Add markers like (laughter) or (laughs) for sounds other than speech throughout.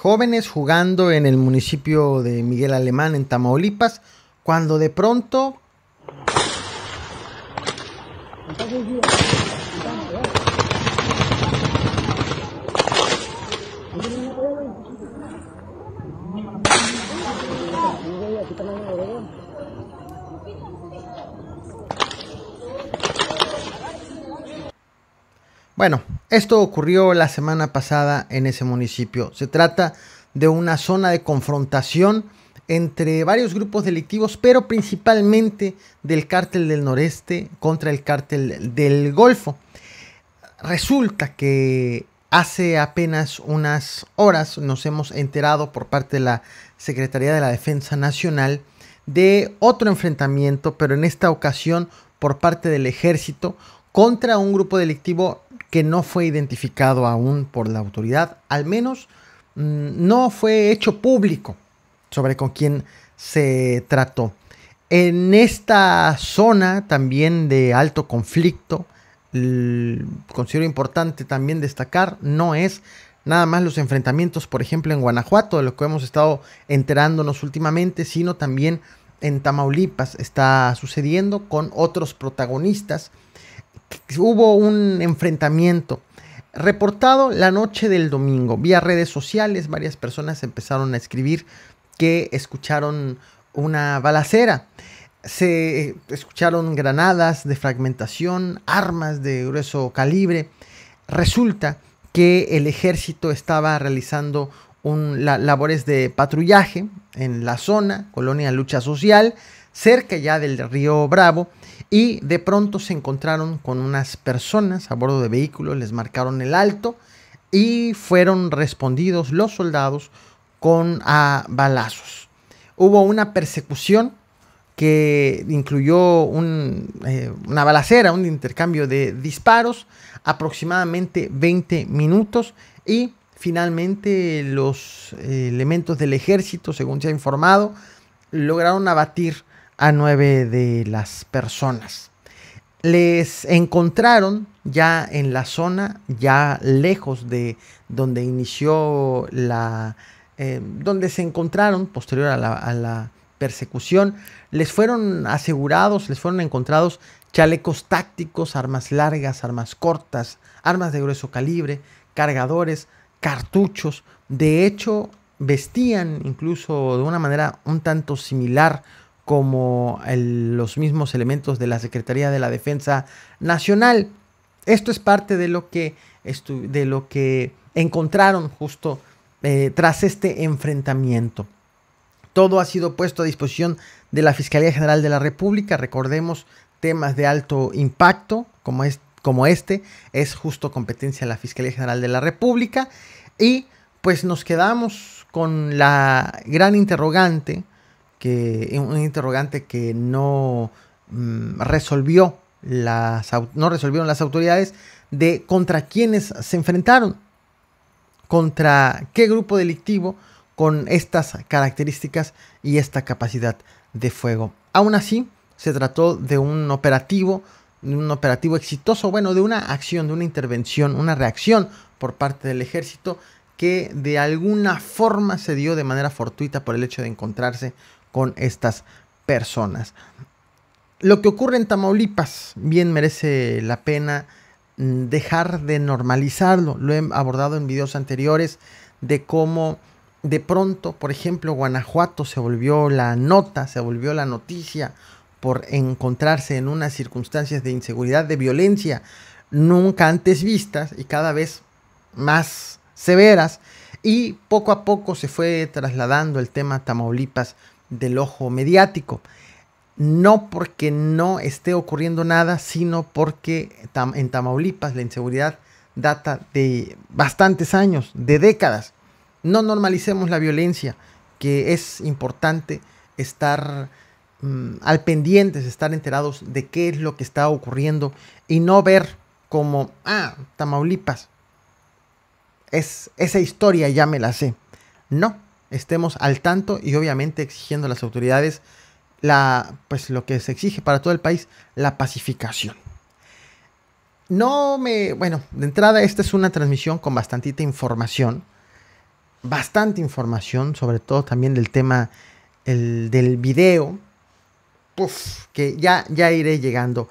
jóvenes jugando en el municipio de Miguel Alemán, en Tamaulipas, cuando de pronto... Bueno, esto ocurrió la semana pasada en ese municipio. Se trata de una zona de confrontación entre varios grupos delictivos, pero principalmente del cártel del noreste contra el cártel del Golfo. Resulta que Hace apenas unas horas nos hemos enterado por parte de la Secretaría de la Defensa Nacional de otro enfrentamiento, pero en esta ocasión por parte del ejército contra un grupo delictivo que no fue identificado aún por la autoridad, al menos mm, no fue hecho público sobre con quién se trató. En esta zona también de alto conflicto, considero importante también destacar no es nada más los enfrentamientos, por ejemplo, en Guanajuato, de lo que hemos estado enterándonos últimamente, sino también en Tamaulipas está sucediendo con otros protagonistas. Hubo un enfrentamiento reportado la noche del domingo vía redes sociales, varias personas empezaron a escribir que escucharon una balacera se escucharon granadas de fragmentación, armas de grueso calibre. Resulta que el ejército estaba realizando labores de patrullaje en la zona, colonia Lucha Social, cerca ya del río Bravo, y de pronto se encontraron con unas personas a bordo de vehículos, les marcaron el alto y fueron respondidos los soldados con a balazos. Hubo una persecución que incluyó eh, una balacera, un intercambio de disparos, aproximadamente 20 minutos y finalmente los eh, elementos del ejército, según se ha informado, lograron abatir a nueve de las personas. Les encontraron ya en la zona, ya lejos de donde inició la... Eh, donde se encontraron posterior a la persecución, les fueron asegurados, les fueron encontrados chalecos tácticos, armas largas, armas cortas, armas de grueso calibre, cargadores, cartuchos. De hecho, vestían incluso de una manera un tanto similar como los mismos elementos de la Secretaría de la Defensa Nacional. Esto es parte de lo que, de lo que encontraron justo eh, tras este enfrentamiento. Todo ha sido puesto a disposición de la Fiscalía General de la República. Recordemos temas de alto impacto como, es, como este. Es justo competencia de la Fiscalía General de la República. Y pues nos quedamos con la gran interrogante, que, un interrogante que no mm, resolvió las, no resolvieron las autoridades de contra quiénes se enfrentaron, contra qué grupo delictivo con estas características y esta capacidad de fuego. Aún así, se trató de un operativo, un operativo exitoso, bueno, de una acción, de una intervención, una reacción por parte del ejército que de alguna forma se dio de manera fortuita por el hecho de encontrarse con estas personas. Lo que ocurre en Tamaulipas bien merece la pena mm, dejar de normalizarlo. Lo he abordado en videos anteriores de cómo de pronto, por ejemplo, Guanajuato se volvió la nota, se volvió la noticia por encontrarse en unas circunstancias de inseguridad, de violencia nunca antes vistas y cada vez más severas. Y poco a poco se fue trasladando el tema Tamaulipas del ojo mediático. No porque no esté ocurriendo nada, sino porque en Tamaulipas la inseguridad data de bastantes años, de décadas no normalicemos la violencia, que es importante estar mm, al pendiente, estar enterados de qué es lo que está ocurriendo y no ver como, ah, Tamaulipas, es, esa historia ya me la sé. No, estemos al tanto y obviamente exigiendo a las autoridades la, pues lo que se exige para todo el país, la pacificación. No me, bueno, de entrada esta es una transmisión con bastantita información bastante información, sobre todo también del tema del video, que ya, ya iré llegando.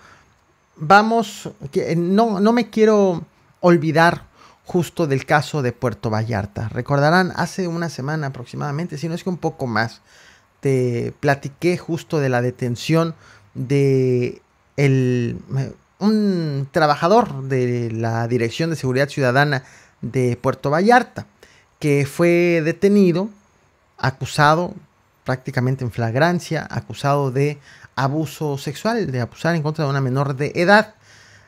Vamos, que eh, no, no me quiero olvidar justo del caso de Puerto Vallarta. Recordarán, hace una semana aproximadamente, si no es que un poco más, te platiqué justo de la detención de un trabajador de la Dirección de Seguridad Ciudadana de Puerto Vallarta que fue detenido, acusado prácticamente en flagrancia, acusado de abuso sexual, de abusar en contra de una menor de edad.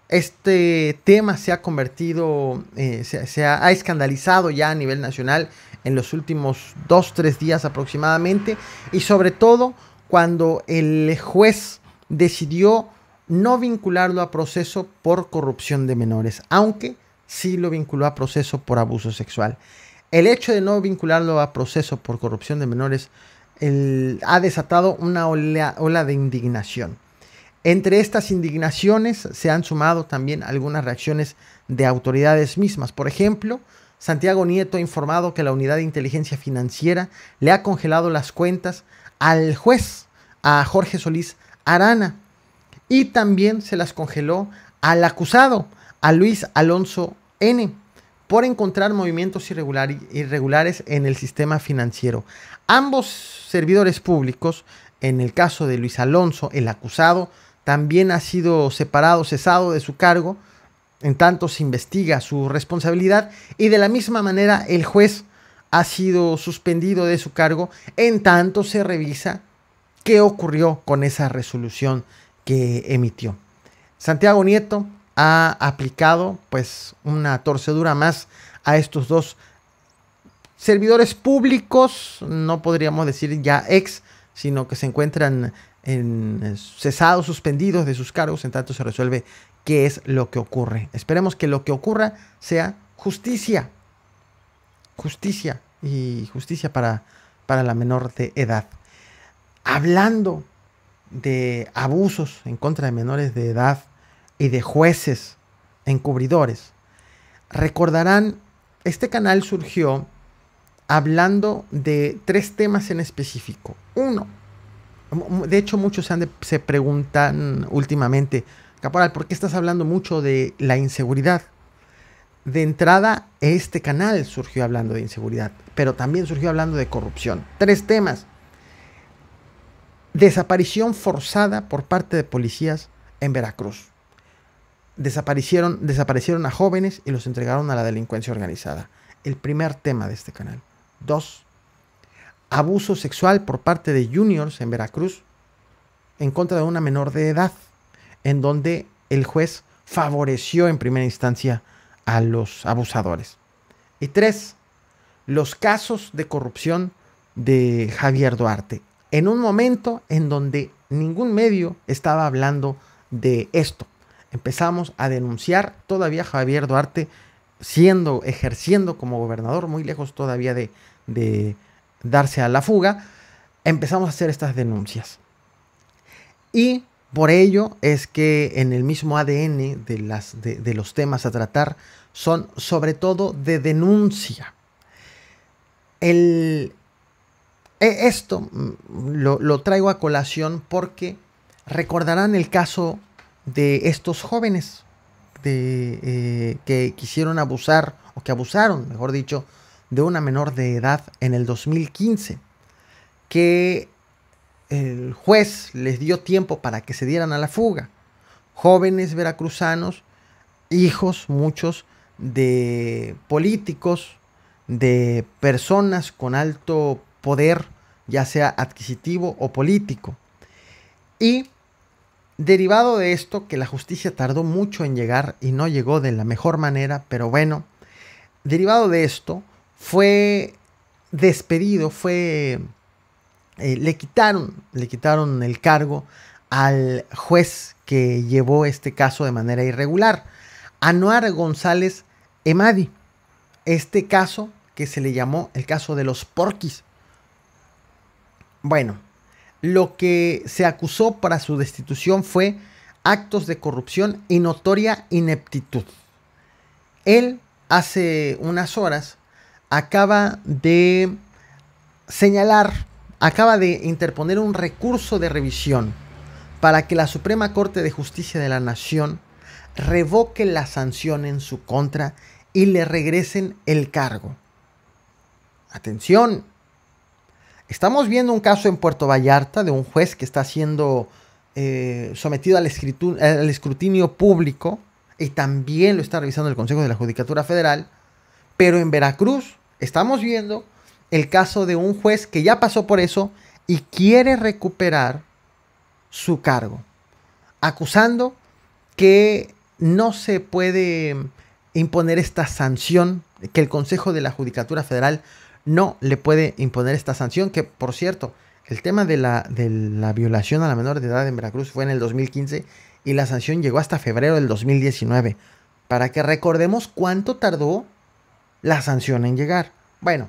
Este tema se ha convertido, eh, se, ha, escandalizado ya a nivel nacional en los últimos dos, tres días aproximadamente, y sobre todo cuando el juez decidió no vincularlo a proceso por corrupción de menores, aunque sí lo vinculó a proceso por abuso sexual. El hecho de no vincularlo a proceso por corrupción de menores ha desatado una ola, ola de indignación. Entre estas indignaciones se han sumado también algunas reacciones de autoridades mismas. Por ejemplo, Santiago Nieto ha informado que la Unidad de Inteligencia Financiera le ha congelado las cuentas al juez, a Jorge Solís Arana, y también se las congeló al acusado, a Luis Alonso N por encontrar movimientos irregulares en el sistema financiero. Ambos servidores públicos, en el caso de Luis Alonso, el acusado, también ha sido separado, cesado de su cargo, en tanto se investiga su responsabilidad, y de la misma manera el juez ha sido suspendido de su cargo, en tanto se revisa qué ocurrió con esa resolución que emitió. Santiago Nieto, ha aplicado pues una torcedura más a estos dos servidores públicos, no podríamos decir ya ex, sino que se encuentran en eh, cesados, suspendidos de sus cargos, en tanto se resuelve qué es lo que ocurre. Esperemos que lo que ocurra sea justicia, justicia y justicia para, para la menor de edad. Hablando de abusos en contra de menores de edad, y de jueces encubridores. Recordarán, este canal surgió hablando de tres temas en específico. Uno, de hecho muchos se preguntan últimamente, Caporal, ¿por qué estás hablando mucho de la inseguridad? De entrada, este canal surgió hablando de inseguridad, pero también surgió hablando de corrupción. Tres temas. Desaparición forzada por parte de policías en Veracruz desaparecieron, desaparecieron a jóvenes y los entregaron a la delincuencia organizada. El primer tema de este canal. Dos, abuso sexual por parte de juniors en Veracruz en contra de una menor de edad, en donde el juez favoreció en primera instancia a los abusadores. Y tres, los casos de corrupción de Javier Duarte, en un momento en donde ningún medio estaba hablando de esto, empezamos a denunciar todavía Javier Duarte siendo, ejerciendo como gobernador, muy lejos todavía de, darse a la fuga, empezamos a hacer estas denuncias. Y por ello es que en el mismo ADN de, las, de, los temas a tratar son sobre todo de denuncia. E, esto mm, lo traigo a colación porque recordarán el caso de estos jóvenes de, eh, que quisieron abusar, o que abusaron, mejor dicho, de una menor de edad en el 2015, que el juez les dio tiempo para que se dieran a la fuga. Jóvenes veracruzanos, hijos muchos de políticos, de personas con alto poder, ya sea adquisitivo o político. Y Derivado de esto, que la justicia tardó mucho en llegar y no llegó de la mejor manera, pero bueno, derivado de esto, fue despedido, fue... Eh, le quitaron, le quitaron el cargo al juez que llevó este caso de manera irregular, Anuar González Emadi. Este caso que se le llamó el caso de los porquis. Bueno, lo que se acusó para su destitución fue actos de corrupción y notoria ineptitud. Él hace unas horas acaba de señalar, acaba de interponer un recurso de revisión para que la Suprema Corte de Justicia de la Nación revoque la sanción en su contra y le regresen el cargo. Atención, Estamos viendo un caso en Puerto Vallarta de un juez que está siendo eh, sometido al escrutinio público y también lo está revisando el Consejo de la Judicatura Federal. Pero en Veracruz estamos viendo el caso de un juez que ya pasó por eso y quiere recuperar su cargo, acusando que no se puede imponer esta sanción que el Consejo de la Judicatura Federal no le puede imponer esta sanción, que por cierto, el tema de la, de la violación a la menor de edad en Veracruz fue en el 2015 y la sanción llegó hasta febrero del 2019, para que recordemos cuánto tardó la sanción en llegar. Bueno,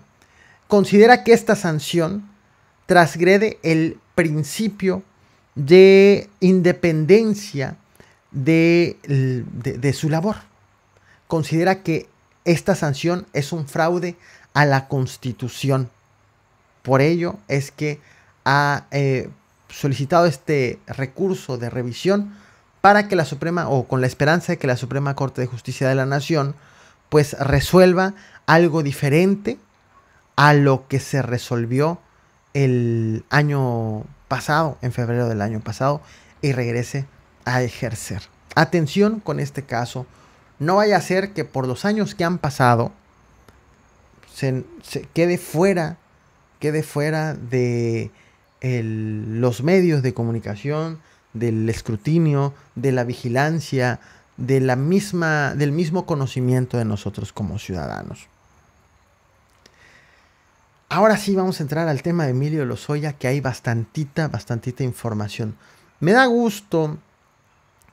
considera que esta sanción transgrede el principio de independencia de, de, su labor. Considera que esta sanción es un fraude a la Constitución. Por ello es que ha eh, solicitado este recurso de revisión para que la Suprema, o con la esperanza de que la Suprema Corte de Justicia de la Nación, pues resuelva algo diferente a lo que se resolvió el año pasado, en febrero del año pasado, y regrese a ejercer. Atención con este caso, no vaya a ser que por los años que han pasado, se, quede fuera, quede fuera de los medios de comunicación, del escrutinio, de la vigilancia, de la misma, del mismo conocimiento de nosotros como ciudadanos. Ahora sí vamos a entrar al tema de Emilio Lozoya, que hay bastantita, bastantita información. Me da gusto,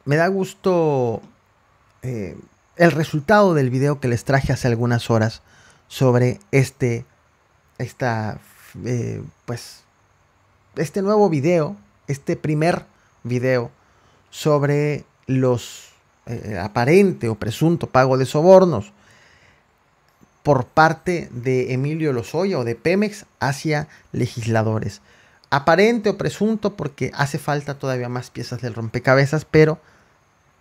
me da gusto eh, el resultado del video que les traje hace algunas horas sobre este, esta, eh, pues, este nuevo video, este primer video sobre los eh, aparente o presunto pago de sobornos por parte de Emilio Lozoya o de Pemex hacia legisladores. Aparente o presunto porque hace falta todavía más piezas del rompecabezas, pero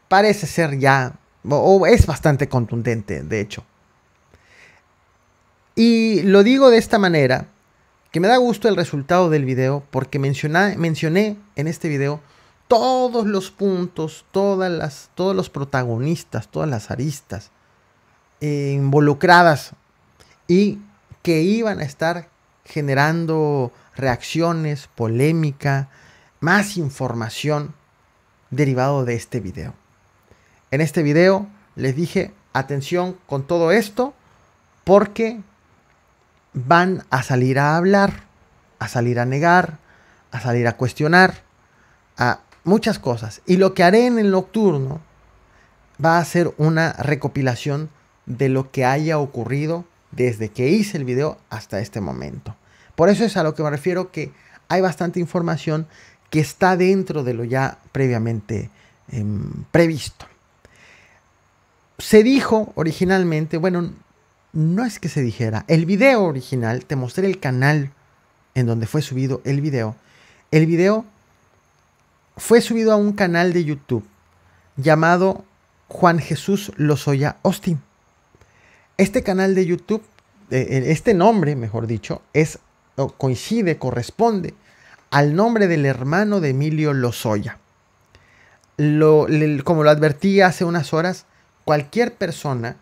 parece ser ya, o es bastante contundente, de hecho. Y lo digo de esta manera, que me da gusto el resultado del video, porque mencioné, mencioné en este video todos los puntos, todas las, todos los protagonistas, todas las aristas eh, involucradas y que iban a estar generando reacciones, polémica, más información derivado de este video. En este video les dije, atención con todo esto, porque van a salir a hablar, a salir a negar, a salir a cuestionar, a muchas cosas. Y lo que haré en el nocturno va a ser una recopilación de lo que haya ocurrido desde que hice el video hasta este momento. Por eso es a lo que me refiero que hay bastante información que está dentro de lo ya previamente em, previsto. Se dijo originalmente, bueno, no es que se dijera, el video original, te mostré el canal en donde fue subido el video. El video fue subido a un canal de YouTube llamado Juan Jesús Lozoya Austin. Este canal de YouTube, eh, eh, este nombre, mejor dicho, es coincide, corresponde al nombre del hermano de Emilio Lozoya. como lo advertí hace unas horas, cualquier persona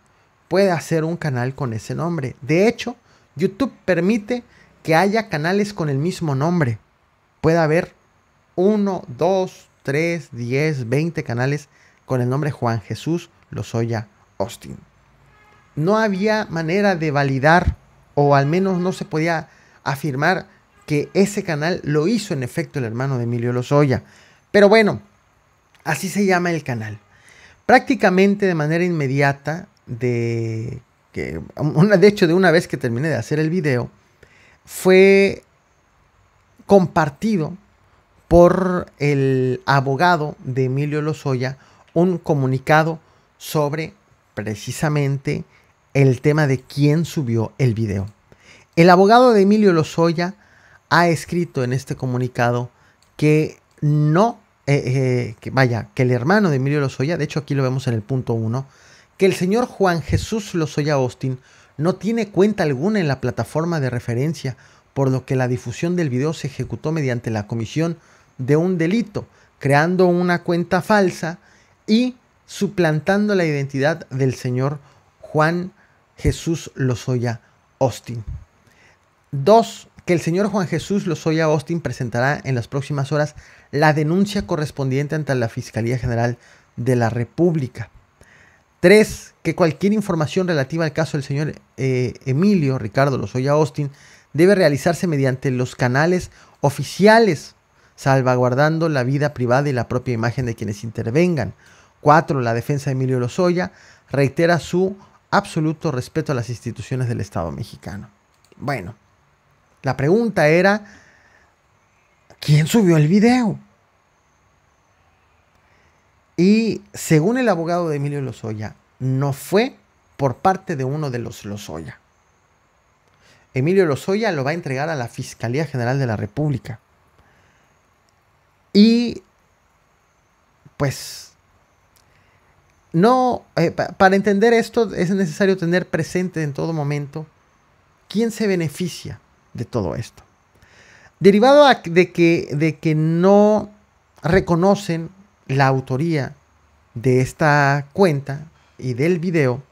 puede hacer un canal con ese nombre. De hecho, YouTube permite que haya canales con el mismo nombre. Puede haber 1, 2, 3, 10, 20 canales con el nombre Juan Jesús Lozoya Austin. No había manera de validar o al menos no se podía afirmar que ese canal lo hizo en efecto el hermano de Emilio Lozoya. Pero bueno, así se llama el canal. Prácticamente de manera inmediata, de que una de hecho de una vez que terminé de hacer el video fue compartido por el abogado de Emilio Lozoya un comunicado sobre precisamente el tema de quién subió el video. El abogado de Emilio Lozoya ha escrito en este comunicado que no, eh, eh, que vaya, que el hermano de Emilio Lozoya, de hecho aquí lo vemos en el punto 1, que el señor Juan Jesús Lozoya Austin no tiene cuenta alguna en la plataforma de referencia, por lo que la difusión del video se ejecutó mediante la comisión de un delito, creando una cuenta falsa y suplantando la identidad del señor Juan Jesús Lozoya Austin. Dos, Que el señor Juan Jesús Lozoya Austin presentará en las próximas horas la denuncia correspondiente ante la Fiscalía General de la República. Tres, que cualquier información relativa al caso del señor eh, Emilio Ricardo Lozoya Austin debe realizarse mediante los canales oficiales, salvaguardando la vida privada y la propia imagen de quienes intervengan. Cuatro, la defensa de Emilio Lozoya reitera su absoluto respeto a las instituciones del Estado mexicano. Bueno, la pregunta era, ¿quién subió el video? Y según el abogado de Emilio Lozoya, no fue por parte de uno de los Lozoya. Emilio Lozoya lo va a entregar a la Fiscalía General de la República. Y pues no, eh, para entender esto es necesario tener presente en todo momento quién se beneficia de todo esto. Derivado de que, de que no reconocen la autoría de esta cuenta y del video,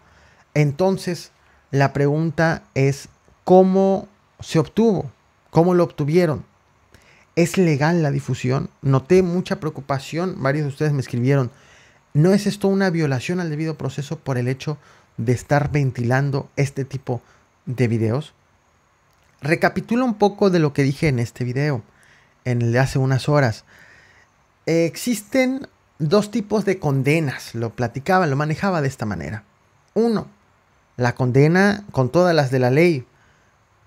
entonces la pregunta es cómo se obtuvo, cómo lo obtuvieron. ¿Es legal la difusión? Noté mucha preocupación, varios de ustedes me escribieron, ¿no es esto una violación al debido proceso por el hecho de estar ventilando este tipo de videos? Recapitulo un poco de lo que dije en este video, en el de hace unas horas. Eh, existen dos tipos de condenas. Lo platicaba, lo manejaba de esta manera. Uno, la condena con todas las de la ley.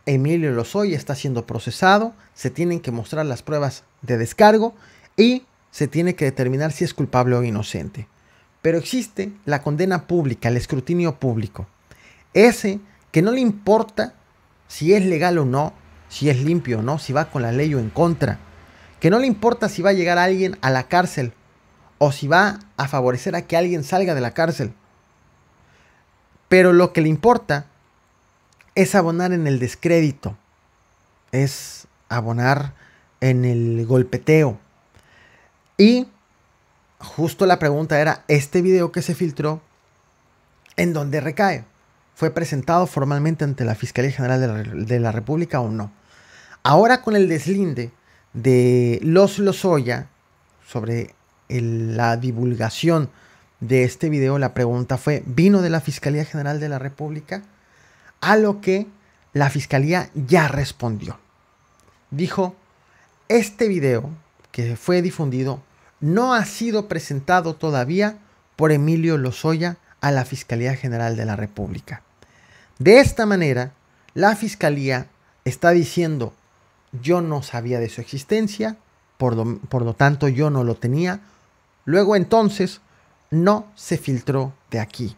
Emilio Lozoya está siendo procesado, se tienen que mostrar las pruebas de descargo y se tiene que determinar si es culpable o inocente. Pero existe la condena pública, el escrutinio público. Ese que no le importa si es legal o no, si es limpio o no, si va con la ley o en contra que no le importa si va a llegar alguien a la cárcel o si va a favorecer a que alguien salga de la cárcel. Pero lo que le importa es abonar en el descrédito, es abonar en el golpeteo. Y justo la pregunta era, este video que se filtró, ¿en dónde recae? ¿Fue presentado formalmente ante la Fiscalía General de la, de la República o no? Ahora con el deslinde, de los Lozoya sobre la divulgación de este video, la pregunta fue, ¿vino de la Fiscalía General de la República? A lo que la Fiscalía ya respondió. Dijo, este video que fue difundido no ha sido presentado todavía por Emilio Lozoya a la Fiscalía General de la República. De esta manera, la Fiscalía está diciendo yo no sabía de su existencia, por lo, tanto yo no lo tenía. Luego entonces no se filtró de aquí.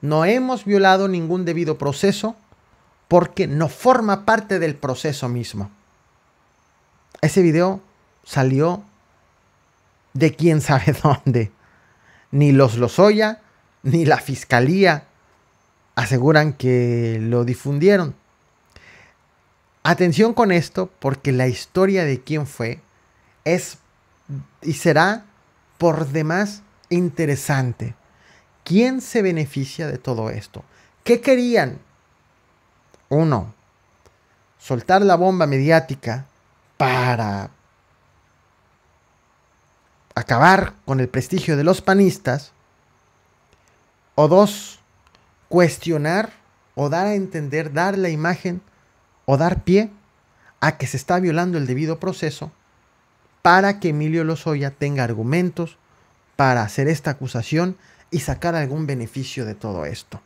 No hemos violado ningún debido proceso porque no forma parte del proceso mismo. Ese video salió de quién (laughs) sabe dónde. Ni los Lozoya ni la fiscalía aseguran que lo difundieron. Atención con esto, porque la historia de quién fue es y será por demás interesante. ¿Quién se beneficia de todo esto? ¿Qué querían? Uno, soltar la bomba mediática para acabar con el prestigio de los panistas. O dos, cuestionar o dar a entender, dar la imagen o dar pie a que se está violando el debido proceso para que Emilio Lozoya tenga argumentos para hacer esta acusación y sacar algún beneficio de todo esto.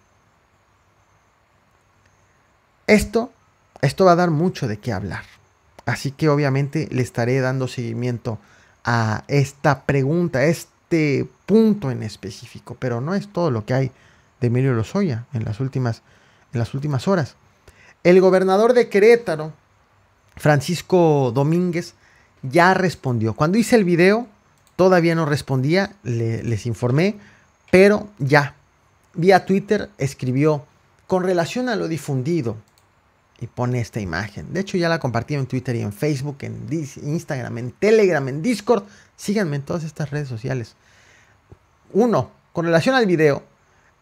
Esto, esto va a dar mucho de qué hablar. Así que obviamente le estaré dando seguimiento a esta pregunta, a este punto en específico, pero no es todo lo que hay de Emilio Lozoya en las últimas en las últimas horas. El gobernador de Querétaro, Francisco Domínguez, ya respondió. Cuando hice el video, todavía no respondía, les informé, pero ya, vía Twitter escribió, con relación a lo difundido, y pone esta imagen. De hecho, ya la compartí en Twitter y en Facebook, en Instagram, en Telegram, en Discord. Síganme en todas estas redes sociales. Uno, con relación al video,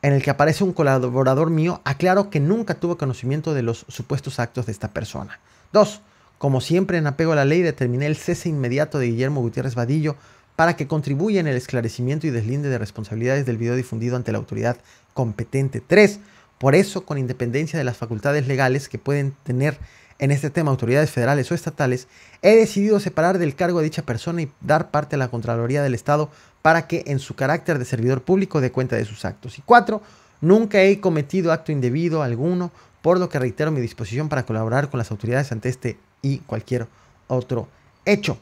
en el que aparece un colaborador mío, aclaro que nunca tuvo conocimiento de los supuestos actos de esta persona. 2. Como siempre, en apego a la ley, determiné el cese inmediato de Guillermo Gutiérrez Vadillo para que contribuya en el esclarecimiento y deslinde de responsabilidades del video difundido ante la autoridad competente. 3. Por eso, con independencia de las facultades legales que pueden tener en este tema autoridades federales o estatales, he decidido separar del cargo de dicha persona y dar parte a la Contraloría del Estado para que en su carácter de servidor público dé cuenta de sus actos. Y cuatro, nunca he cometido acto indebido alguno, por lo que reitero mi disposición para colaborar con las autoridades ante este y cualquier otro hecho.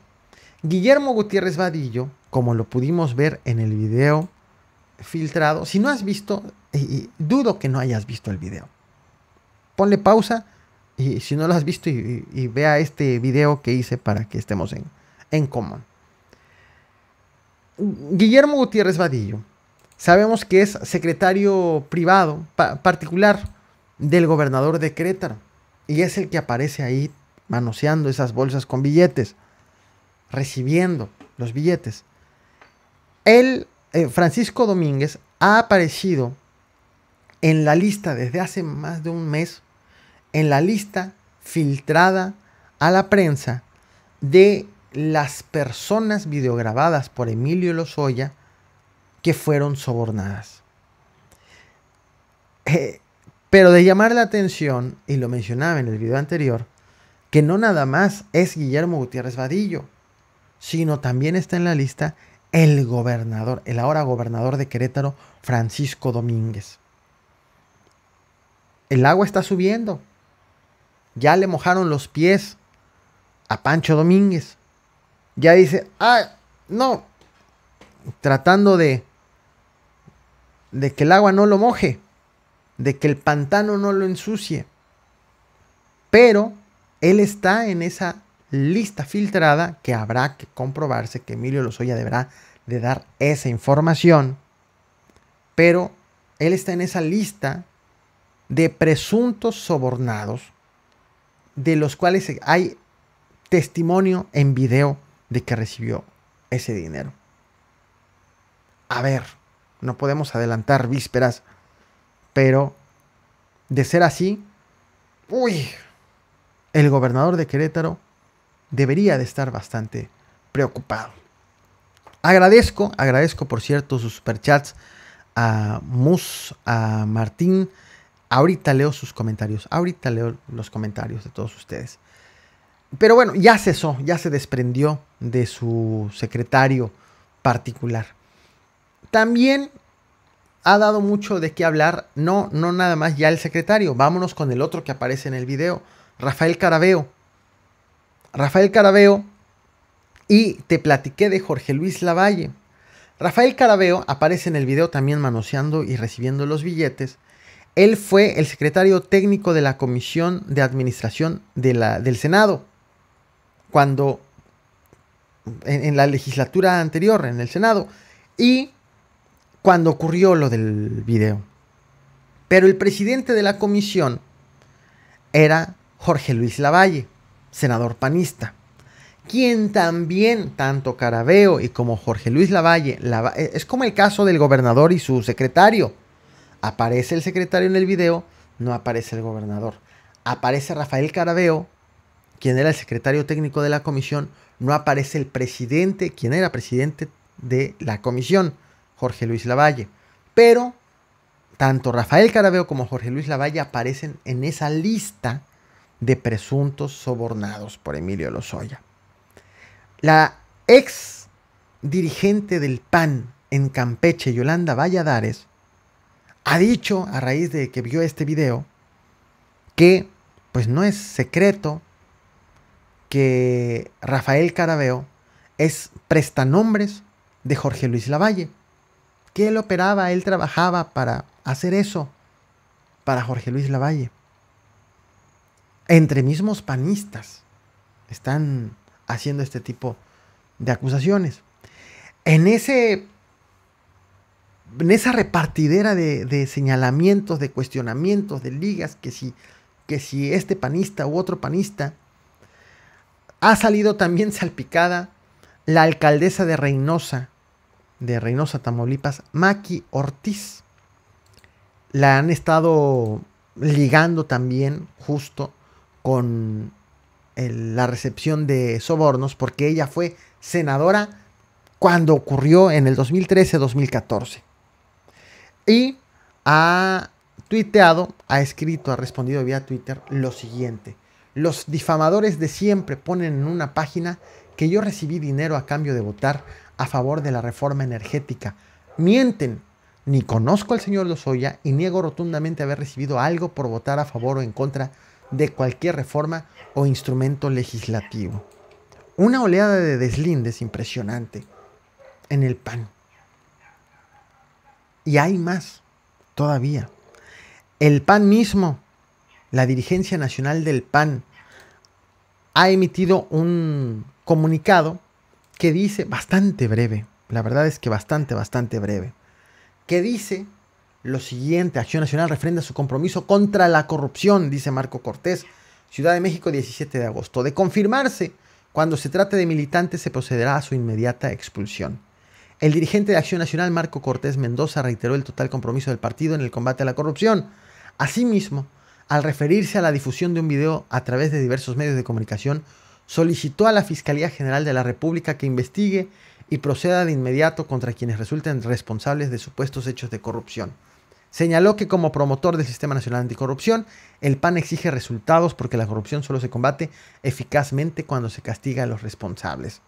Guillermo Gutiérrez Vadillo, como lo pudimos ver en el video filtrado, si no has visto, y dudo que no hayas visto el video, ponle pausa y si no lo has visto, y, vea este video que hice para que estemos en, en común. Guillermo Gutiérrez Vadillo. Sabemos que es secretario privado, particular, del gobernador de Querétaro. Y es el que aparece ahí manoseando esas bolsas con billetes, recibiendo los billetes. Él, eh, Francisco Domínguez, ha aparecido en la lista desde hace más de un mes en la lista filtrada a la prensa de las personas videograbadas por Emilio Lozoya que fueron sobornadas. Eh, pero de llamar la atención, y lo mencionaba en el video anterior, que no nada más es Guillermo Gutiérrez Vadillo, sino también está en la lista el gobernador, el ahora gobernador de Querétaro, Francisco Domínguez. El agua está subiendo, ya le mojaron los pies a Pancho Domínguez. Ya dice, ah, no. Tratando de, de que el agua no lo moje, de que el pantano no lo ensucie. Pero él está en esa lista filtrada que habrá que comprobarse que Emilio Lozoya deberá de dar esa información. Pero él está en esa lista de presuntos sobornados de los cuales hay testimonio en video de que recibió ese dinero. A ver, no podemos adelantar vísperas, pero de ser así, uy, el gobernador de Querétaro debería de estar bastante preocupado. Agradezco, agradezco por cierto sus superchats a Mus, a Martín, Ahorita leo sus comentarios, ahorita leo los comentarios de todos ustedes. Pero bueno, ya cesó, ya se desprendió de su secretario particular. También ha dado mucho de qué hablar, no, no nada más ya el secretario, vámonos con el otro que aparece en el video, Rafael Carabeo. Rafael Carabeo y te platiqué de Jorge Luis Lavalle. Rafael Carabeo aparece en el video también manoseando y recibiendo los billetes él fue el secretario técnico de la Comisión de Administración del Senado, cuando en, la legislatura anterior, en el Senado, y cuando ocurrió lo del video. Pero el presidente de la comisión era Jorge Luis Lavalle, senador panista, quien también, tanto Carabeo y como Jorge Luis Lavalle es como el caso del gobernador y su secretario, Aparece el secretario en el video, no aparece el gobernador. Aparece Rafael Carabeo, quien era el secretario técnico de la comisión, no aparece el presidente, quien era presidente de la comisión, Jorge Luis Lavalle. Pero tanto Rafael Carabeo como Jorge Luis Lavalle aparecen en esa lista de presuntos sobornados por Emilio Lozoya. La ex dirigente del PAN en Campeche, Yolanda Valladares, ha dicho a raíz de que vio este video que pues no es secreto que Rafael Carabeo es prestanombres de Jorge Luis Lavalle, que él operaba, él trabajaba para hacer eso para Jorge Luis Lavalle. Entre mismos panistas están haciendo este tipo de acusaciones. En ese en esa repartidera de, señalamientos, de cuestionamientos, de ligas, que si, que si este panista u otro panista, ha salido también salpicada la alcaldesa de Reynosa, de Reynosa, Tamaulipas, Maki Ortiz. La han estado ligando también justo con la recepción de sobornos, porque ella fue senadora cuando ocurrió en el 2013-2014. Y ha tuiteado, ha escrito, ha respondido vía Twitter lo siguiente. Los difamadores de siempre ponen en una página que yo recibí dinero a cambio de votar a favor de la reforma energética. Mienten. Ni conozco al señor Lozoya y niego rotundamente haber recibido algo por votar a favor o en contra de cualquier reforma o instrumento legislativo. Una oleada de deslindes impresionante en el PAN. Y hay más todavía. El PAN mismo, la dirigencia nacional del PAN, ha emitido un comunicado que dice, bastante breve, la verdad es que bastante, bastante breve, que dice lo siguiente, Acción Nacional refrenda su compromiso contra la corrupción, dice Marco Cortés, Ciudad de México 17 de agosto. De confirmarse, cuando se trate de militantes se procederá a su inmediata expulsión. El dirigente de Acción Nacional, Marco Cortés Mendoza, reiteró el total compromiso del partido en el combate a la corrupción. Asimismo, al referirse a la difusión de un video a través de diversos medios de comunicación, solicitó a la Fiscalía General de la República que investigue y proceda de inmediato contra quienes resulten responsables de supuestos hechos de corrupción. Señaló que como promotor del Sistema Nacional Anticorrupción, el PAN exige resultados porque la corrupción solo se combate eficazmente cuando se castiga a los responsables.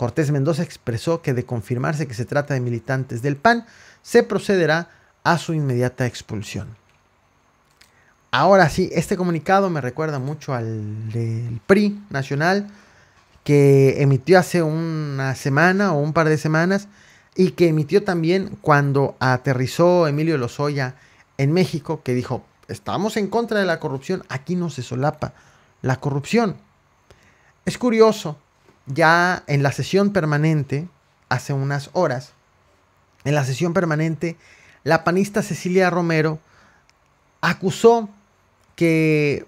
Cortés Mendoza expresó que de confirmarse que se trata de militantes del PAN, se procederá a su inmediata expulsión. Ahora sí, este comunicado me recuerda mucho al del PRI nacional que emitió hace una semana o un par de semanas y que emitió también cuando aterrizó Emilio Lozoya en México, que dijo, estamos en contra de la corrupción, aquí no se solapa la corrupción. Es curioso ya en la sesión permanente, hace unas horas, en la sesión permanente, la panista Cecilia Romero acusó que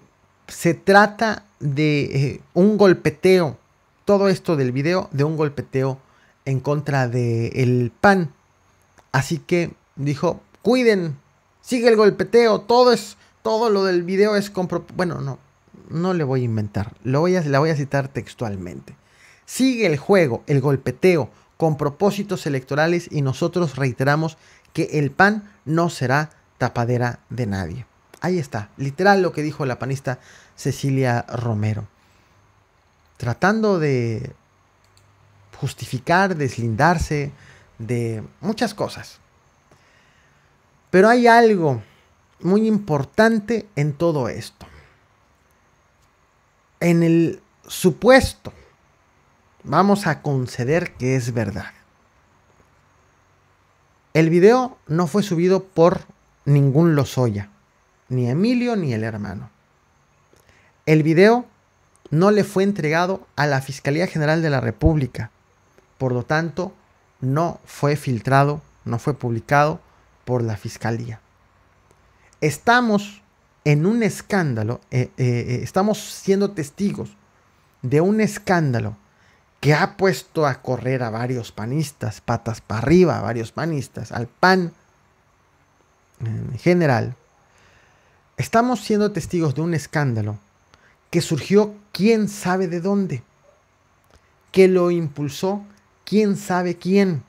se trata de eh, un golpeteo, todo esto del video, de un golpeteo en contra del el PAN. Así que dijo, cuiden, sigue el golpeteo, todo es, todo lo del video es compro... Bueno, no, no le voy a inventar, lo la voy a citar textualmente. Sigue el juego, el golpeteo, con propósitos electorales y nosotros reiteramos que el PAN no será tapadera de nadie. Ahí está, literal lo que dijo la panista Cecilia Romero. Tratando de justificar, deslindarse de muchas cosas. Pero hay algo muy importante en todo esto. En el supuesto Vamos a conceder que es verdad. El video no fue subido por ningún Lozoya, ni Emilio ni el hermano. El video no le fue entregado a la Fiscalía General de la República, por lo tanto, no fue filtrado, no fue publicado por la Fiscalía. Estamos en un escándalo, eh, eh, eh, estamos siendo testigos de un escándalo que ha puesto a correr a varios panistas, patas para arriba, a varios panistas, al PAN en general, estamos siendo testigos de un escándalo que surgió quién sabe de dónde, que lo impulsó quién sabe quién.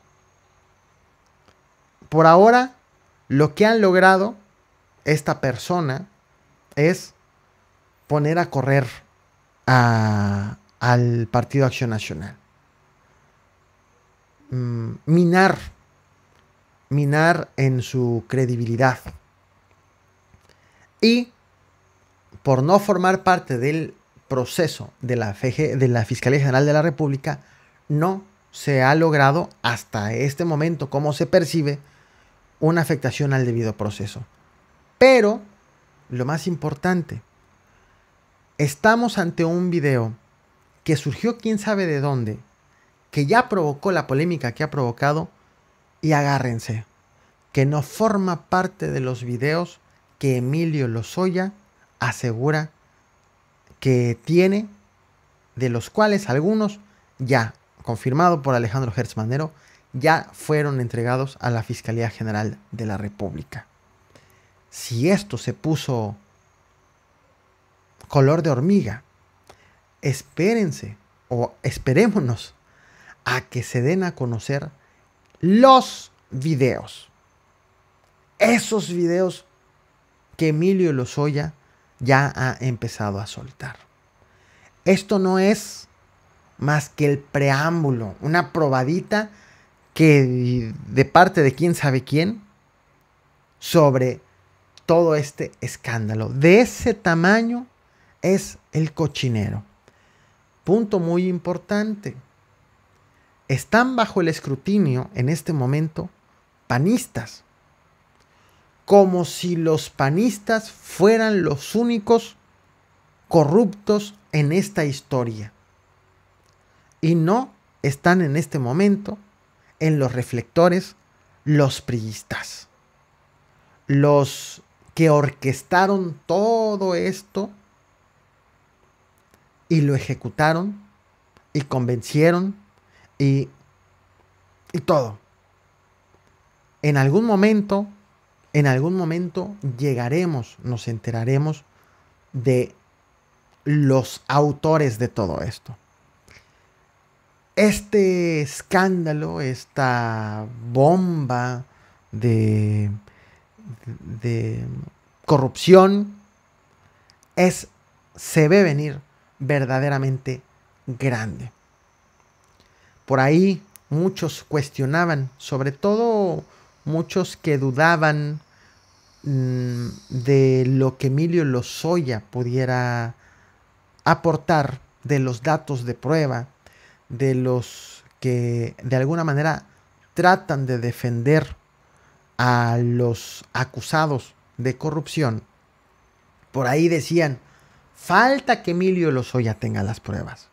Por ahora, lo que han logrado esta persona es poner a correr a, al Partido Acción Nacional. Mm, minar, minar en su credibilidad. Y por no formar parte del proceso de la, de la Fiscalía General de la República, no se ha logrado hasta este momento, como se percibe, una afectación al debido proceso. Pero, lo más importante, estamos ante un video que surgió quién sabe de dónde, que ya provocó la polémica que ha provocado, y agárrense, que no forma parte de los videos que Emilio Lozoya asegura que tiene, de los cuales algunos ya, confirmado por Alejandro Hertzmanero ya fueron entregados a la Fiscalía General de la República. Si esto se puso color de hormiga espérense o esperémonos a que se den a conocer los videos. Esos videos que Emilio Lozoya ya ha empezado a soltar. Esto no es más que el preámbulo, una probadita que de parte de quién sabe quién sobre todo este escándalo. De ese tamaño es el cochinero. Punto muy importante. Están bajo el escrutinio en este momento panistas. Como si los panistas fueran los únicos corruptos en esta historia. Y no están en este momento en los reflectores los priistas. Los que orquestaron todo esto y lo ejecutaron y convencieron y, y todo. En algún momento, en algún momento llegaremos, nos enteraremos de los autores de todo esto. Este escándalo, esta bomba de, de corrupción, es, se ve venir verdaderamente grande. Por ahí muchos cuestionaban, sobre todo muchos que dudaban mm, de lo que Emilio Lozoya pudiera aportar, de los datos de prueba, de los que de alguna manera tratan de defender a los acusados de corrupción. Por ahí decían, Falta que Emilio Lozoya tenga las pruebas.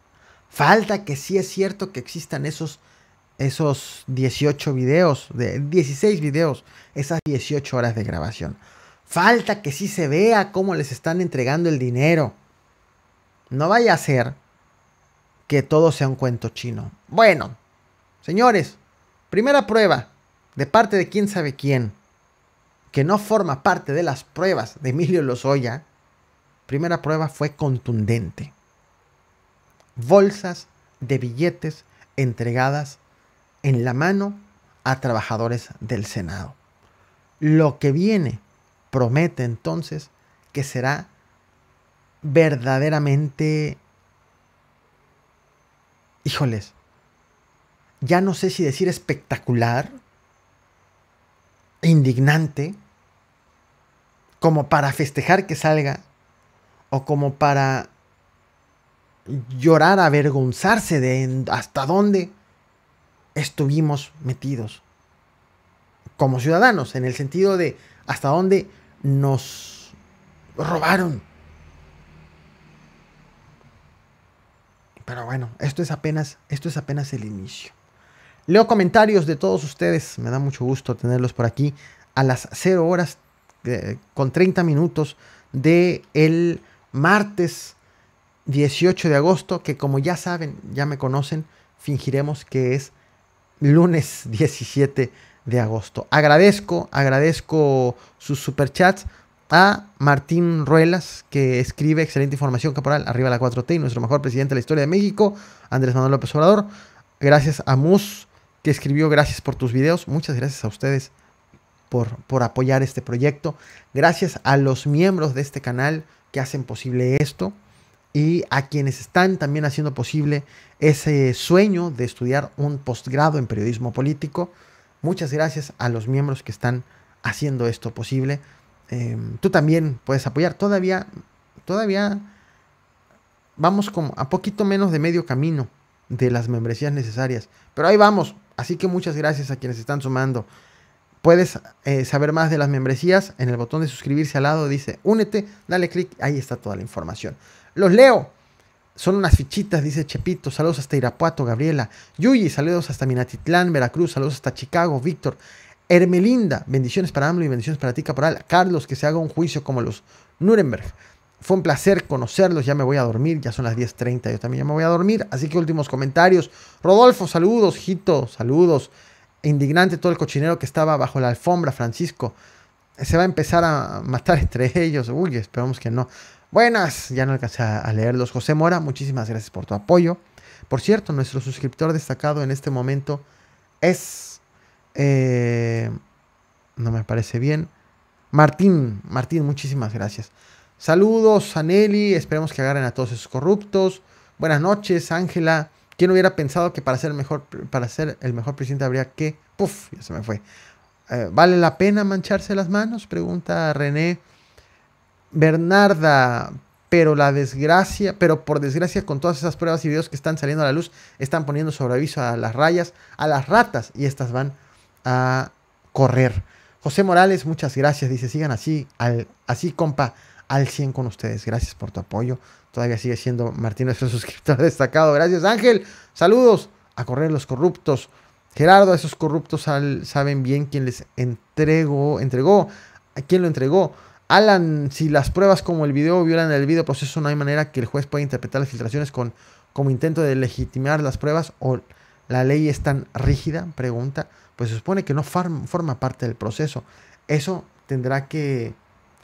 Falta que sí es cierto que existan esos, esos 18 videos, de, 16 videos, esas 18 horas de grabación. Falta que sí se vea cómo les están entregando el dinero. No vaya a ser que todo sea un cuento chino. Bueno, señores, primera prueba de parte de quién sabe quién, que no forma parte de las pruebas de Emilio Lozoya, primera prueba fue contundente. Bolsas de billetes entregadas en la mano a trabajadores del Senado. Lo que viene promete entonces que será verdaderamente... Híjoles, ya no sé si decir espectacular, indignante, como para festejar que salga o como para llorar, avergonzarse de hasta dónde estuvimos metidos como ciudadanos, en el sentido de hasta dónde nos robaron. Pero bueno, esto es apenas, esto es apenas el inicio. Leo comentarios de todos ustedes, me da mucho gusto tenerlos por aquí a las 0 horas eh, con 30 minutos de el martes 18 de agosto, que como ya saben, ya me conocen, fingiremos que es lunes 17 de agosto. Agradezco, agradezco sus superchats a Martín Ruelas, que escribe excelente información caporal, arriba la 4T nuestro mejor presidente de la historia de México, Andrés Manuel López Obrador. Gracias a Mus, que escribió gracias por tus videos. Muchas gracias a ustedes por, por apoyar este proyecto. Gracias a los miembros de este canal que hacen posible esto y a quienes están también haciendo posible ese sueño de estudiar un posgrado en periodismo político. Muchas gracias a los miembros que están haciendo esto posible. Em, tú también puedes apoyar. Todavía, todavía vamos como a poquito menos de medio camino de las membresías necesarias. Pero ahí vamos. Así que muchas gracias a quienes están sumando. Puedes eh, saber más de las membresías en el botón de suscribirse al lado, dice únete, dale clic, ahí está toda la información. Los leo. Son unas fichitas, dice Chepito. Saludos hasta Irapuato, Gabriela. Yuyi, saludos hasta Minatitlán, Veracruz. Saludos hasta Chicago, Víctor. Hermelinda, bendiciones para AMLO y bendiciones para ti, Caporal. Carlos, que se haga un juicio como los Nuremberg. Fue un placer conocerlos, ya me voy a dormir, ya son las 10.30, yo también ya me voy a dormir. Así que últimos comentarios. Rodolfo, saludos, Jito, saludos indignante todo el cochinero que estaba bajo la alfombra, Francisco. Se va a empezar a matar entre (laughs) ellos. Uy, esperamos que no. Buenas, ya no alcancé a leerlos. José Mora, muchísimas gracias por tu apoyo. Por cierto, nuestro suscriptor destacado en este momento es... Eh, no me parece bien. Martín, Martín, muchísimas gracias. Saludos a Nelly, esperemos que agarren a todos esos corruptos. Buenas noches, Ángela. ¿Quién hubiera pensado que para ser el mejor, presidente habría que... Puf, ya se me fue. Eh, ¿Vale la pena mancharse las manos? Pregunta René. Bernarda, pero la desgracia, pero por desgracia con todas esas pruebas y videos que están saliendo a la luz, están poniendo sobre aviso a las rayas, a las ratas, y estas van a correr. José Morales, muchas gracias, dice, sigan así, así compa, al 100 con ustedes, gracias por tu apoyo, todavía sigue siendo Martín nuestro suscriptor (laughs) destacado. Gracias, Ángel. Saludos a correr los corruptos. Gerardo, esos corruptos saben bien quién les entregó, entregó, a quién lo entregó. Alan, si las pruebas como el video violan el video proceso, no hay manera que el juez pueda interpretar las filtraciones con, como intento de legitimar las pruebas o la ley es tan rígida, pregunta, pues se supone que no forma parte del proceso. Eso tendrá que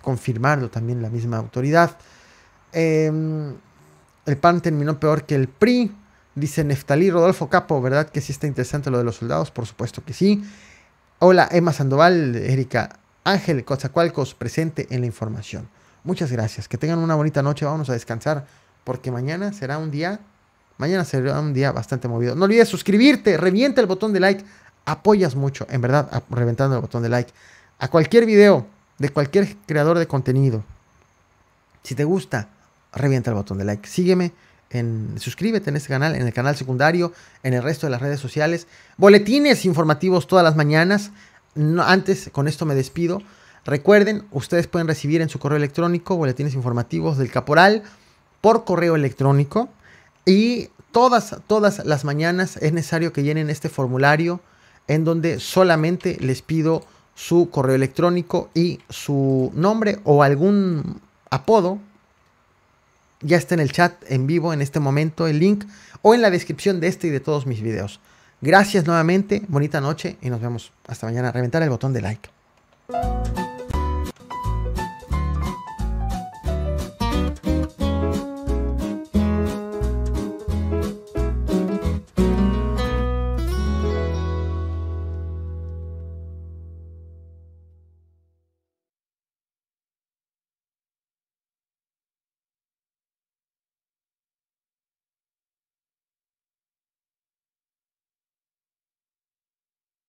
confirmarlo también la misma autoridad. Em, el PAN terminó peor que el PRI. Dice Neftalí Rodolfo Capo, ¿verdad? Que sí está interesante lo de los soldados, por supuesto que sí. Hola, Emma Sandoval, Erika Ángel Coatzacoalcos, presente en la información. Muchas gracias, que tengan una bonita noche, Vamos a descansar, porque mañana será un día, mañana será un día bastante movido. No olvides suscribirte, revienta el botón de like, apoyas mucho, en verdad, reventando el botón de like, a cualquier video de cualquier creador de contenido. Si te gusta, revienta el botón de like. Sígueme, suscríbete en este canal, en el canal secundario, en el resto de las redes sociales. Boletines informativos todas las mañanas. antes, con esto me despido. Recuerden, ustedes pueden recibir en su correo electrónico boletines informativos del caporal por correo electrónico. Y todas, todas las mañanas es necesario que llenen este formulario en donde solamente les pido su correo electrónico y su nombre o algún apodo ya está en el chat en vivo en este momento el link o en la descripción de este y de todos mis videos. Gracias nuevamente, bonita noche y nos vemos hasta mañana. Reventar el botón de like.